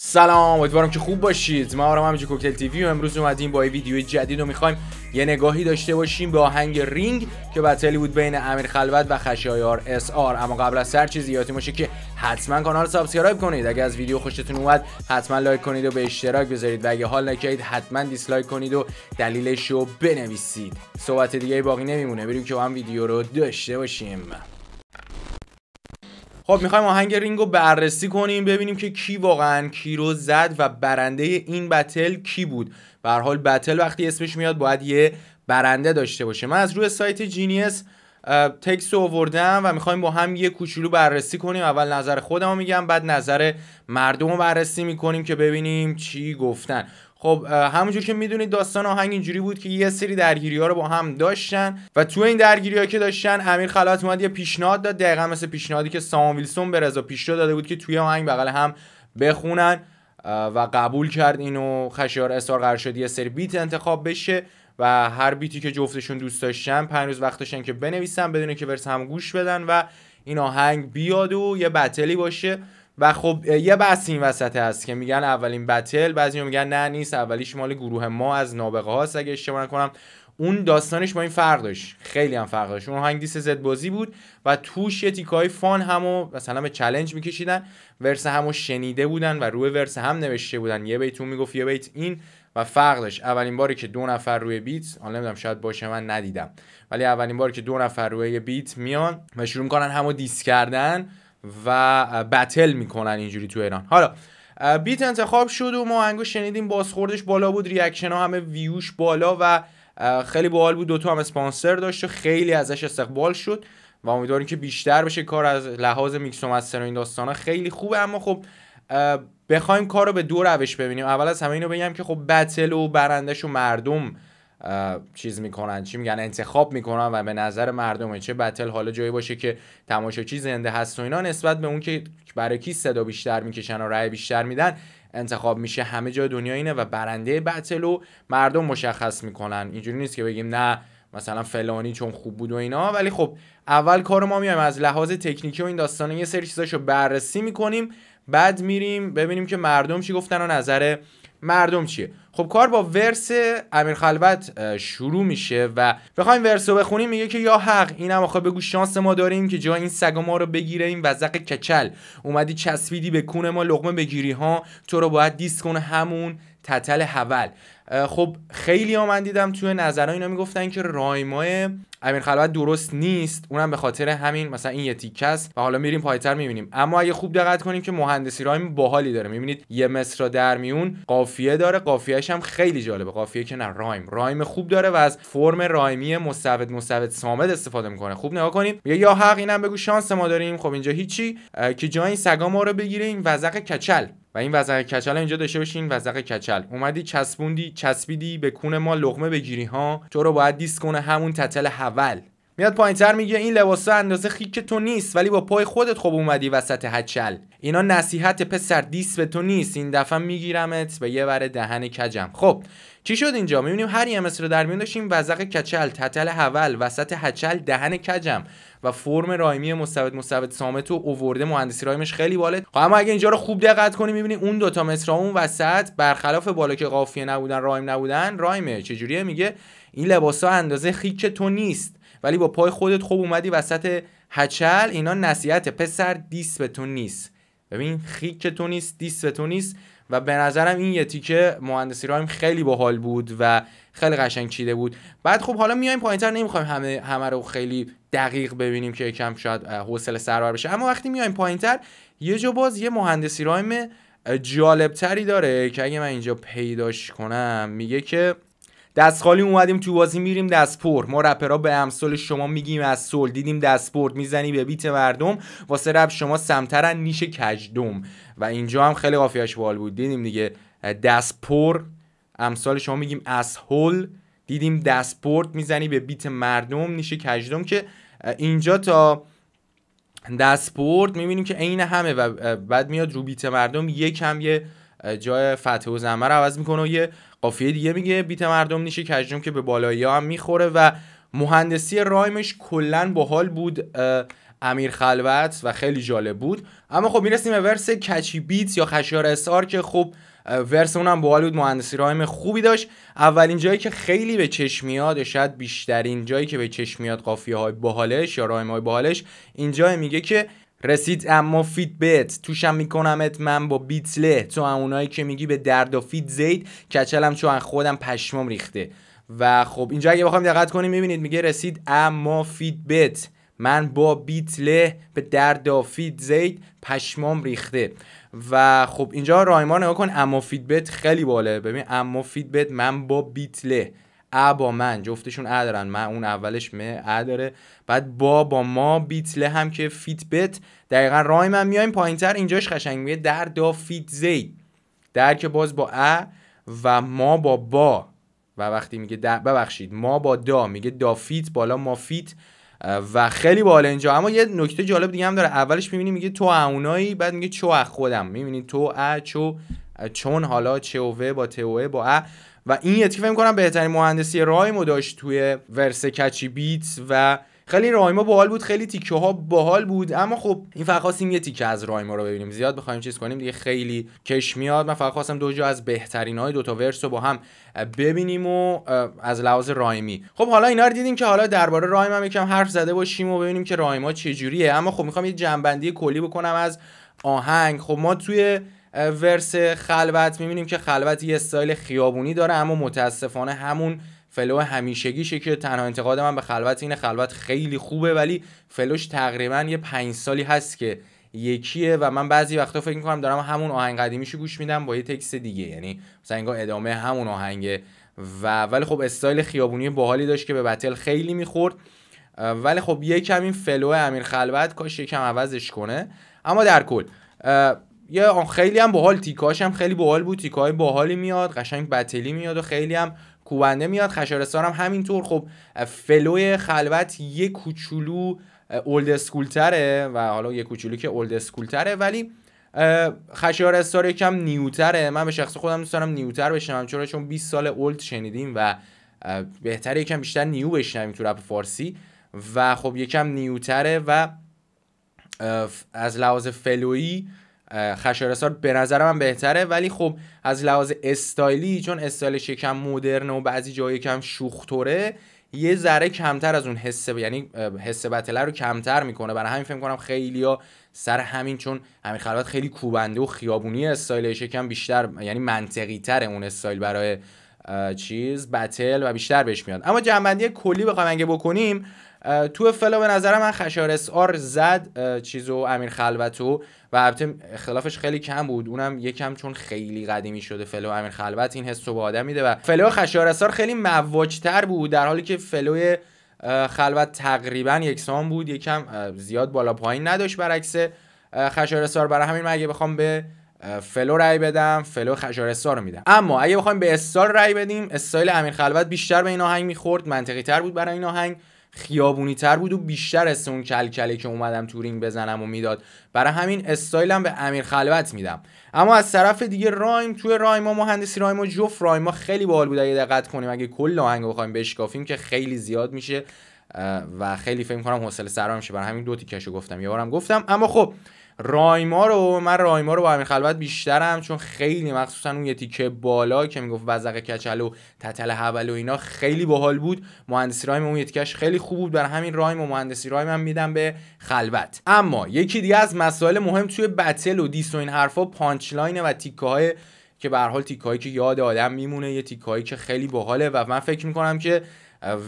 سلام امیدوارم که خوب باشید ما آرام همجی کوکتل تیوی و امروز اومدیم با ویدیو جدید و میخوایم یه نگاهی داشته باشیم به آهنگ رینگ که بتلی بود بین امیر خلوت و خشایار اس آر اما قبل از هر چیزی یادتون باشه که حتما کانال رو سابسکرایب کنید اگه از ویدیو خوشتون اومد حتما لایک کنید و به اشتراک بذارید و اگه حال نکردید حتما دیسلایک کنید و دلیلش رو بنویسید صحبت دیگه باقی نمیمونه بریم که با هم ویدیو رو داشته باشیم خب میخوایم آهنگ رینگ رو بررسی کنیم ببینیم که کی واقعا کی رو زد و برنده این بتل کی بود به حال بتل وقتی اسمش میاد باید یه برنده داشته باشه من از روی سایت جینیس تکس رو آوردم و میخوایم با هم یه کوچولو بررسی کنیم اول نظر خودم میگم بعد نظر مردم رو بررسی میکنیم که ببینیم چی گفتن خب همونجور که میدونید داستان آهنگ اینجوری بود که یه سری درگیری ها رو با هم داشتن و تو این درگیری ها که داشتن امیر خلاط اومد یه پیشنهاد داد دقیقا مثل پیشنهادی که سام ویلسون به رضا پیشرو داده بود که توی آهنگ بغل هم بخونن و قبول کرد اینو خشیار اسار قرار شد یه سری بیت انتخاب بشه و هر بیتی که جفتشون دوست داشتن پنج روز وقت داشتن که بنویسن بدون که ورس هم گوش بدن و این آهنگ بیاد و یه بتلی باشه و خب یه بحث این وسط هست که میگن اولین بتل بعضی میگن نه نیست اولیش مال گروه ما از نابغه هاست اگه اشتباه نکنم اون داستانش با این فرق داشت خیلی هم فرق داشت اون هنگ دیست زد بازی بود و توش یه تیکای فان همو مثلا به چلنج میکشیدن ورس همو شنیده بودن و روی ورس هم نوشته بودن یه بیت اون میگفت یه بیت این و فرق داشت اولین باری که دو نفر روی بیت حالا نمیدونم شاید باشه من ندیدم ولی اولین باری که دو نفر روی بیت میان و شروع میکنن همو دیس کردن و بتل میکنن اینجوری تو ایران حالا بیت انتخاب شد و ما انگوش شنیدیم بازخوردش بالا بود ریاکشن ها همه ویوش بالا و خیلی باحال بود دوتا هم اسپانسر داشت و خیلی ازش استقبال شد و امیدواریم که بیشتر بشه کار از لحاظ میکس و مستر این داستان ها خیلی خوبه اما خب بخوایم کار رو به دو روش ببینیم اول از همه اینو بگم که خب بتل و برندش و مردم چیز میکنن چی میگن انتخاب میکنن و به نظر مردم چه بتل حالا جایی باشه که تماشاچی زنده هست و اینا نسبت به اون که برای کی صدا بیشتر میکشن و رأی بیشتر میدن انتخاب میشه همه جای دنیا اینه و برنده بتل رو مردم مشخص میکنن اینجوری نیست که بگیم نه مثلا فلانی چون خوب بود و اینا ولی خب اول کار ما میایم از لحاظ تکنیکی و این داستان یه سری چیزاشو بررسی میکنیم بعد میریم ببینیم که مردم چی گفتن و نظر مردم چیه خب کار با ورس امیر خلوت شروع میشه و بخوایم ورس رو بخونیم میگه که یا حق اینم آخه بگو شانس ما داریم که جای این سگ ما رو بگیره این وزق کچل اومدی چسبیدی به کون ما لقمه بگیری ها تو رو باید دیس کنه همون تتل حول خب خیلی ها من دیدم توی نظرها اینا میگفتن که رایمای امیر خلوت درست نیست اونم به خاطر همین مثلا این یه و حالا میریم پایتر میبینیم اما اگه خوب دقت کنیم که مهندسی رایم باحالی داره میبینید یه مصر در میون قافیه داره قافیهش هم خیلی جالبه قافیه که نه رایم رایم خوب داره و از فرم رایمی مستود مستود سامد استفاده میکنه خوب نگاه کنیم یا حق اینم بگو شانس ما داریم خب اینجا هیچی که جای این سگا ما رو بگیره وزق کچل و این وزق کچل اینجا داشته باشین وزق کچل اومدی چسبوندی چسبیدی به کون ما لغمه بگیری ها تو رو باید دیست کنه همون تتل حول میاد تر میگه این لباسا اندازه خیک تو نیست ولی با پای خودت خوب اومدی وسط هچل اینا نصیحت پسر دیس به تو نیست این دفعه میگیرمت به یه ور دهن کجم خب چی شد اینجا میبینیم هر یه رو در میون داشتیم وزق کچل تتل حول وسط هچل دهن کجم و فرم رایمی مستبد مستبد سامت و اوورده مهندسی رایمش خیلی باله خب اما اگه اینجا رو خوب دقت کنیم میبینی اون دوتا مصر اون وسط برخلاف بالا که قافیه نبودن رایم نبودن رایمه چجوریه میگه این لباسا اندازه خیک تو نیست ولی با پای خودت خوب اومدی وسط هچل اینا نصیحت پسر دیس به تو نیست ببین خیک تو نیست دیس به تو نیست و به نظرم این یه تیکه مهندسی رایم خیلی باحال بود و خیلی قشنگ چیده بود بعد خب حالا میایم پایینتر نمیخوایم همه همه رو خیلی دقیق ببینیم که یکم شاید حوصله سرور بشه اما وقتی میایم تر یه جو باز یه مهندسی رایم جالبتری داره که اگه من اینجا پیداش کنم میگه که دست خالی اومدیم تو بازی میریم دست پر ما رپرا به امثال شما میگیم از دیدیم دست میزنی به بیت مردم واسه رپ شما سمترن نیش کجدم و اینجا هم خیلی قافیاش بال بود دیدیم دیگه دست پر امثال شما میگیم از هول دیدیم دست میزنی به بیت مردم نیش کجدم که اینجا تا دستبرد میبینیم که عین همه و بعد میاد رو بیت مردم یکم یه جای فتح و زمر عوض میکنه و یه قافیه دیگه میگه بیت مردم نیشه کجدم که به بالایی هم میخوره و مهندسی رایمش کلا باحال بود امیر خلوت و خیلی جالب بود اما خب میرسیم به ورس کچی بیت یا خشیار اسار که خب ورس اونم باحال بود مهندسی رایم خوبی داشت اولین جایی که خیلی به چشم میاد شاید بیشترین جایی که به چشم میاد قافیه های باحالش یا رایم های باحالش اینجا میگه که رسید اما فیت بیت توشم میکنمت من با بیتله تو اونایی که میگی به درد و فیت زید کچلم چون خودم پشمام ریخته و خب اینجا اگه بخوایم دقت کنیم میبینید میگه رسید اما فیت بیت من با بیتله به درد و فیت زید پشمام ریخته و خب اینجا رایمان نگاه کن اما فیت خیلی باله ببین اما فیت من با بیتله ا با من جفتشون ا دارن من اون اولش م ا داره بعد با با ما بیتله هم که فیت بت دقیقا رای من میایم تر اینجاش خشنگ میه در دا فیت زی در که باز با ا و ما با با و وقتی میگه ببخشید ما با دا میگه دا فیت بالا ما فیت و خیلی بالا اینجا اما یه نکته جالب دیگه هم داره اولش میبینی میگه تو اونایی بعد میگه چو خودم میبینی تو ا چو چون حالا چه و با ت با و این یتی فکر کنم بهترین مهندسی رایمو داشت توی ورس کچی بیت و خیلی رایما باحال بود خیلی تیکه ها باحال بود اما خب این فقط این یه تیکه از رایما رو ببینیم زیاد بخوایم چیز کنیم دیگه خیلی کش میاد من فقط خواستم دو جا از بهترین های دوتا ورس رو با هم ببینیم و از لحاظ رایمی خب حالا اینا رو دیدیم که حالا درباره رایم یکم حرف زده باشیم و ببینیم که رایما چجوریه اما خب میخوام یه جنبندی کلی بکنم از آهنگ خب ما توی ورس خلوت میبینیم که خلوت یه استایل خیابونی داره اما متاسفانه همون فلو همیشگیشه که تنها انتقاد من به خلوت اینه خلوت خیلی خوبه ولی فلوش تقریبا یه پنج سالی هست که یکیه و من بعضی وقتا فکر میکنم دارم همون آهنگ قدیمیشو گوش میدم با یه تکس دیگه یعنی مثلا انگار ادامه همون آهنگه و ولی خب استایل خیابونی باحالی داشت که به بتل خیلی میخورد ولی خب یکم این فلو امیر خلوت کاش یکم عوضش کنه اما در کل یه خیلی هم باحال تیکاش هم خیلی باحال بود تیکای باحالی میاد قشنگ بتلی میاد و خیلی هم کوبنده میاد خشارستان هم همینطور خب فلوی خلوت یه کوچولو اولد اسکول تره و حالا یه کوچولو که اولد اسکول تره ولی خشیار استار یکم نیوتره من به شخص خودم دوست دارم نیوتر بشنوم چون چون 20 سال اولد شنیدیم و بهتر یکم بیشتر نیو بشنویم تو رپ فارسی و خب یکم نیوتره و از لحاظ فلویی خشارسار به نظر من بهتره ولی خب از لحاظ استایلی چون استایلش یکم مدرن و بعضی جایی یکم شوختوره یه ذره کمتر از اون حس یعنی حس بتله رو کمتر میکنه برای همین فکر کنم خیلیا سر همین چون همین خلوت خیلی کوبنده و خیابونی استایلش یکم بیشتر یعنی منطقی تره اون استایل برای چیز بتل و بیشتر بهش میاد اما جنبندی کلی بخوام اگه بکنیم تو فلا به نظر من خشار اس آر زد چیزو امیر خلوتو و البته خلافش خیلی کم بود اونم یکم چون خیلی قدیمی شده فلو امیر خلوت این حسو به آدم میده و فلو خشار اس آر خیلی مواجتر بود در حالی که فلو خلوت تقریبا یکسان بود یکم زیاد بالا پایین نداشت برعکس خشار اس آر برای همین من اگه بخوام به فلو رای بدم فلو خشار استار رو میدم اما اگه بخوایم به استار رای بدیم استایل امیر خلوت بیشتر به این آهنگ میخورد منطقی تر بود برای این آهنگ خیابونی تر بود و بیشتر است اون کلکله که اومدم تورینگ بزنم و میداد برای همین استایلم به امیر خلوت میدم اما از طرف دیگه رایم توی رایما مهندسی رایما جفت رایما خیلی باحال بود اگه دقت کنیم اگه کل آهنگ بخوایم بشکافیم که خیلی زیاد میشه و خیلی فکر کنم حوصله سرام میشه برای همین دو تیکشو گفتم یه بارم گفتم اما خب رایما رو من رایما رو با همین خلوت بیشترم چون خیلی مخصوصا اون یه تیکه بالا که میگفت وزق کچل و تتل حول و اینا خیلی باحال بود مهندسی رایم اون یه خیلی خوب بود برای همین رایم و مهندسی رایم هم میدم به خلوت اما یکی دیگه از مسائل مهم توی بتل و دیس و این حرفا پانچ و تیکه های که به حال هایی که یاد آدم میمونه یه که خیلی باحاله و من فکر میکنم که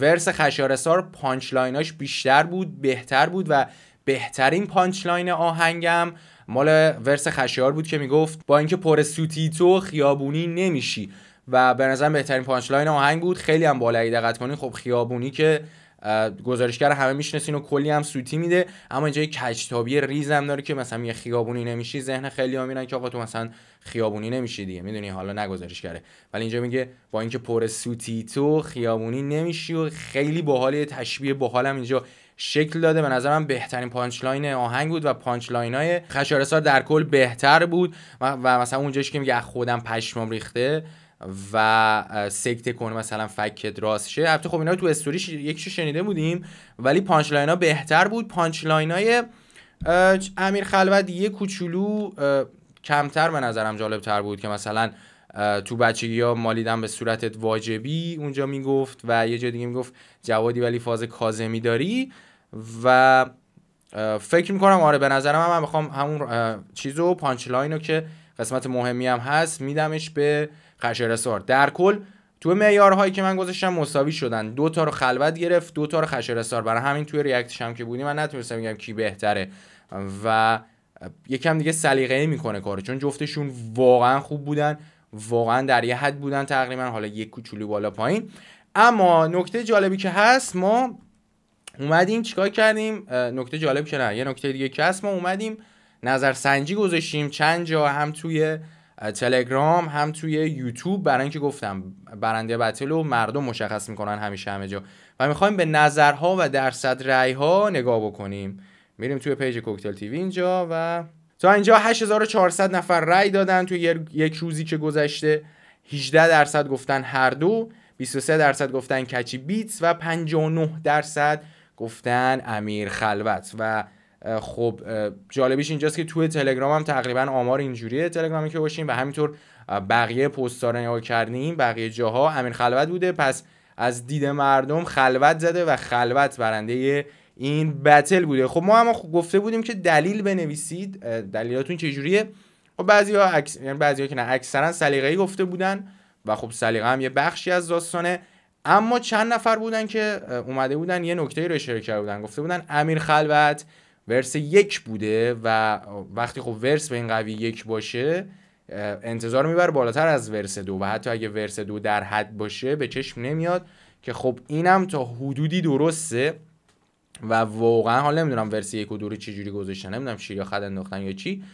ورس خشارسار پانچ بیشتر بود بهتر بود و بهترین پانچلاین آهنگم مال ورس خشیار بود که میگفت با اینکه پر سوتی تو خیابونی نمیشی و به نظر بهترین پانچلاین آهنگ بود خیلی هم بالایی دقت کنی خب خیابونی که گزارشگر همه میشناسین و کلی هم سوتی میده اما اینجا یه کجتابی ریزم داره که مثلا یه خیابونی نمیشی ذهن خیلی ها میرن که آقا تو مثلا خیابونی نمیشی دیگه میدونی حالا نگزارش کرده ولی اینجا میگه با اینکه پر سوتی تو خیابونی نمیشی و خیلی باحال تشبیه باحالم اینجا شکل داده به نظرم بهترین پانچ لاین آهنگ بود و پانچ لاین های خشارسار در کل بهتر بود و مثلا اونجاش که میگه خودم پشمام ریخته و سکت کنه مثلا فکت راست شه البته خب اینا تو استوریش یکیشو شنیده بودیم ولی پانچ لاین ها بهتر بود پانچ لاین های امیر خلوت یه کوچولو کمتر به نظرم جالب تر بود که مثلا تو بچگی ها مالیدم به صورتت واجبی اونجا میگفت و یه جا دیگه میگفت جوادی ولی فاز کازمی داری و فکر میکنم آره به نظرم من میخوام همون چیزو و پانچ که قسمت مهمی هم هست میدمش به خشرسار در کل تو معیارهایی که من گذاشتم مساوی شدن دو تا رو خلوت گرفت دو تا رو خشرسار برای همین توی ریاکتش هم که بودیم من نتونستم بگم کی بهتره و یکم دیگه ای میکنه کارو چون جفتشون واقعا خوب بودن واقعا در یه حد بودن تقریبا حالا یک کوچولو بالا پایین اما نکته جالبی که هست ما اومدیم چیکار کردیم نکته جالب که نه یه نکته دیگه که هست ما اومدیم نظرسنجی گذاشتیم چند جا هم توی تلگرام هم توی یوتیوب برای اینکه گفتم برنده بتل و مردم مشخص میکنن همیشه همه جا و میخوایم به نظرها و درصد رأی ها نگاه بکنیم میریم توی پیج کوکتل تیوی اینجا و تا اینجا 8400 نفر رأی دادن توی یک روزی که گذشته 18 درصد گفتن هر دو 23 درصد گفتن کچی بیتس و 59 درصد گفتن امیر خلوت و خب جالبیش اینجاست که توی تلگرام هم تقریبا آمار اینجوریه تلگرامی که باشیم و همینطور بقیه پست نگاه کردیم بقیه جاها امیر خلوت بوده پس از دید مردم خلوت زده و خلوت برنده این بتل بوده خب ما هم گفته بودیم که دلیل بنویسید دلیلاتون چجوریه خب و اکس... یعنی که نه اکثرا سلیقه‌ای گفته بودن و خب سلیقه هم یه بخشی از داستانه اما چند نفر بودن که اومده بودن یه نکته رو اشاره کرده بودن گفته بودن امیر خلوت ورس یک بوده و وقتی خب ورس به این قوی یک باشه انتظار میبره بالاتر از ورس دو و حتی اگه ورس دو در حد باشه به چشم نمیاد که خب اینم تا حدودی درسته و واقعا حالا نمیدونم ورس یک و دو رو چجوری گذاشتن نمیدونم شیر خد انداختن یا چی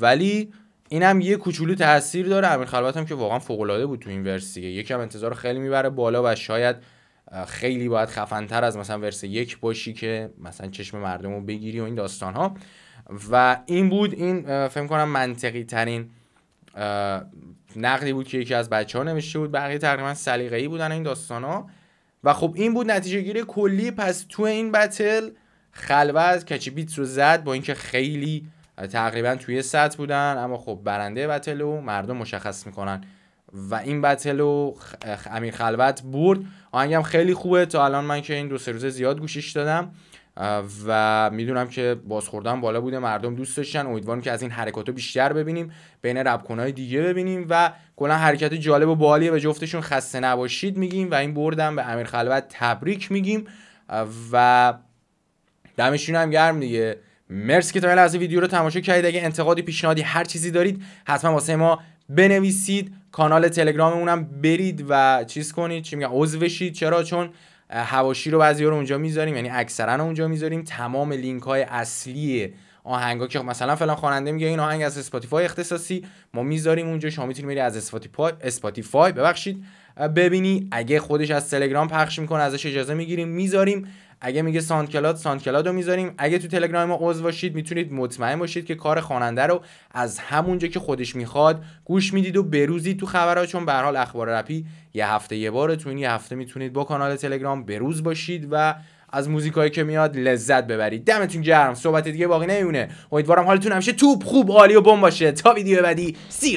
ولی هم یه کوچولو تاثیر داره امیر خلوت هم که واقعا فوق العاده بود تو این ورس دیگه یکم انتظار خیلی میبره بالا و شاید خیلی باید خفنتر از مثلا ورس یک باشی که مثلا چشم مردم رو بگیری و این داستان ها و این بود این فکر کنم منطقی ترین نقدی بود که یکی از بچه ها نوشته بود بقیه تقریبا سلیقه ای بودن این داستان ها و خب این بود نتیجه گیری کلی پس تو این بتل خلوت کچی بیت رو زد با اینکه خیلی آره، تقریبا توی صد بودن اما خب برنده بتلو مردم مشخص میکنن و این بتلو امیر خلوت برد آهنگم خیلی خوبه تا الان من که این دو سه روزه زیاد گوشیش دادم و میدونم که بازخوردن بالا بوده مردم دوست داشتن امیدوارم که از این حرکات بیشتر ببینیم بین ربکنهای دیگه ببینیم و کلا حرکت جالب و بالیه به جفتشون خسته نباشید میگیم و این بردم به امیر خلوت تبریک میگیم و دمشون هم گرم دیگه مرسی که تا این لحظه ویدیو رو تماشا کردید اگه انتقادی پیشنهادی هر چیزی دارید حتما واسه ما بنویسید کانال اونم برید و چیز کنید چی میگن عضو بشید چرا چون هواشی رو بعضی رو اونجا میذاریم یعنی اکثرا اونجا میذاریم تمام لینک های اصلی آهنگا که خب مثلا فلان خواننده میگه این آهنگ از اسپاتیفای اختصاصی ما میذاریم اونجا شما میتونید از اسپاتیفای اسپاتیفای ببخشید ببینی اگه خودش از تلگرام پخش میکنه ازش اجازه میگیریم میذاریم اگه میگه ساند کلاد رو میذاریم اگه تو تلگرام ما عضو باشید میتونید مطمئن باشید که کار خواننده رو از همونجا که خودش میخواد گوش میدید و بروزید تو خبرها چون به حال اخبار رپی یه هفته یه بار تو این یه هفته میتونید با کانال تلگرام بروز باشید و از موزیکایی که میاد لذت ببرید دمتون گرم صحبت دیگه باقی نمیونه امیدوارم حالتون همیشه توپ خوب عالی و بم باشه تا ویدیو بعدی سی